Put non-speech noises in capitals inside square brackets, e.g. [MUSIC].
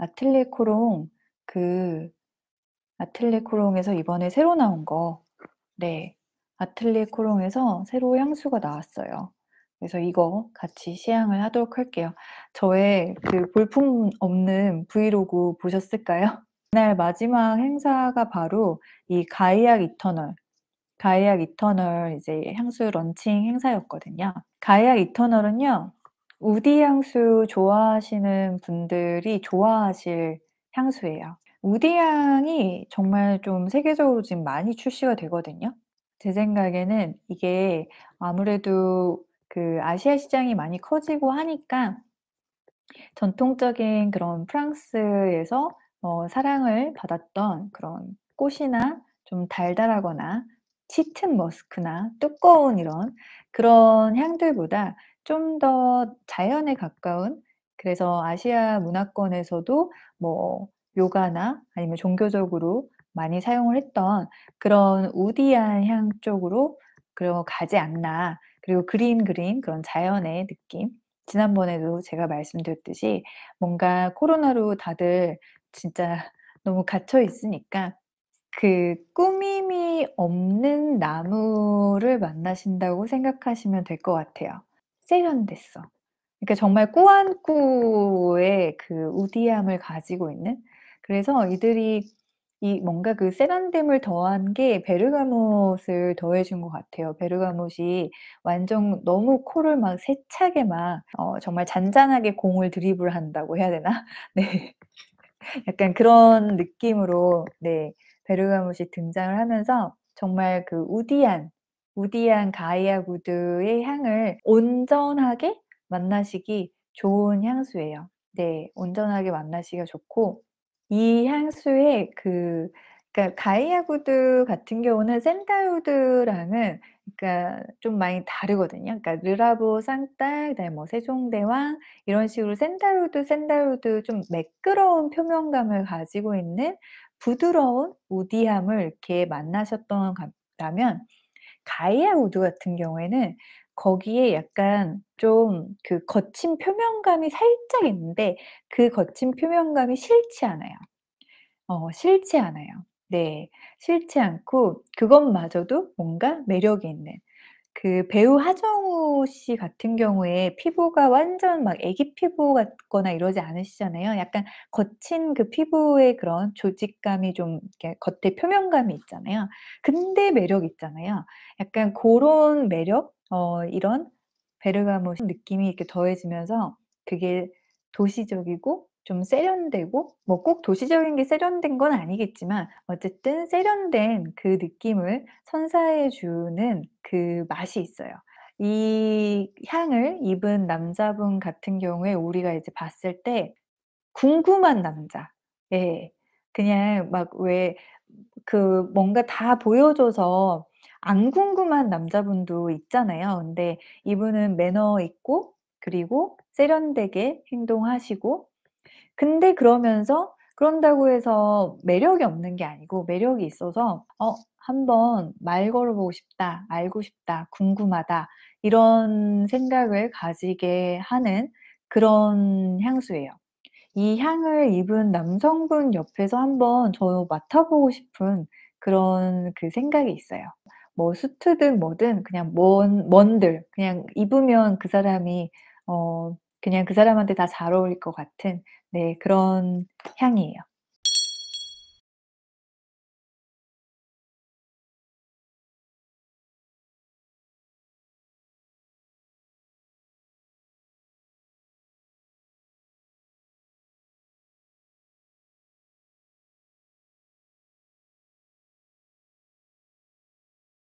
아틀리에 코롱 그 아틀리에 코롱에서 이번에 새로 나온 거 네. 아틀리에 코롱에서 새로 향수가 나왔어요. 그래서 이거 같이 시향을 하도록 할게요. 저의 그 볼품 없는 브이로그 보셨을까요? [LAUGHS] 그날 마지막 행사가 바로 이 가이악 이터널 가이악 이터널 이제 향수 런칭 행사였거든요. 가이악 이터널은요. 우디 향수 좋아하시는 분들이 좋아하실 향수예요. 우디 향이 정말 좀 세계적으로 지금 많이 출시가 되거든요. 제 생각에는 이게 아무래도 그 아시아 시장이 많이 커지고 하니까 전통적인 그런 프랑스에서 어 사랑을 받았던 그런 꽃이나 좀 달달하거나 짙은 머스크나 두꺼운 이런 그런 향들보다 좀더 자연에 가까운 그래서 아시아 문화권에서도 뭐 요가나 아니면 종교적으로 많이 사용을 했던 그런 우디한향 쪽으로 그러 가지 않나. 그리고 그린 그린 그런 자연의 느낌. 지난번에도 제가 말씀드렸듯이 뭔가 코로나로 다들 진짜 너무 갇혀 있으니까 그 꾸밈이 없는 나무를 만나신다고 생각하시면 될 것 같아요. 세련됐어. 그러니까 정말 꾸안꾸의 그 우디함을 가지고 있는 그래서 이들이 이 뭔가 그 세련됨을 더한 게 베르가못을 더해준 것 같아요. 베르가못이 완전 너무 코를 막 세차게 막어 정말 잔잔하게 공을 드리블 한다고 해야 되나? [LAUGHS] 네. 약간 그런 느낌으로 네 베르가못이 등장을 하면서 정말 그 우디한 우디안 가이아 구드의 향을 온전하게 만나시기 좋은 향수예요. 네, 온전하게 만나시기가 좋고 이 향수의 그 그러니까 가이아 구드 같은 경우는 샌달우드랑은 그러니까 좀 많이 다르거든요. 그러니까 르라보, 쌍딸, 그다음에 뭐 세종대왕 이런 식으로 샌달우드, 샌달우드 좀 매끄러운 표면감을 가지고 있는 부드러운 우디함을 이렇게 만나셨던 라면 다이아 우드 같은 경우에는 거기에 약간 좀 그 거친 표면감이 살짝 있는데 그 거친 표면감이 싫지 않아요. 어 싫지 않아요. 네. 싫지 않고 그것마저도 뭔가 매력이 있는 그 배우 하정우 씨 같은 경우에 피부가 완전 막애기 피부 같거나 이러지 않으시잖아요. 약간 거친 그 피부의 그런 조직감이 좀 이렇게 겉에 표면감이 있잖아요. 근데 매력 있잖아요. 약간 고런 매력 어 이런 베르가모 느낌이 이렇게 더해지면서 그게 도시적이고 좀 세련되고 뭐 꼭 도시적인 게 세련된 건 아니겠지만 어쨌든 세련된 그 느낌을 선사해 주는 그 맛이 있어요. 이 향을 입은 남자분 같은 경우에 우리가 이제 봤을 때 궁금한 남자. 예. 그냥 막 왜 그 뭔가 다 보여줘서 안 궁금한 남자분도 있잖아요. 근데 이분은 매너 있고 그리고 세련되게 행동하시고 근데 그러면서 그런다고 해서 매력이 없는 게 아니고 매력이 있어서 어, 한번 말 걸어보고 싶다, 알고 싶다, 궁금하다 이런 생각을 가지게 하는 그런 향수예요. 이 향을 입은 남성분 옆에서 한번 저 맡아보고 싶은 그런 그 생각이 있어요. 뭐 수트든 뭐든 그냥 뭔 뭔들 그냥 입으면 그 사람이 어 그냥 그 사람한테 다 잘 어울릴 것 같은 네 그런 향이에요.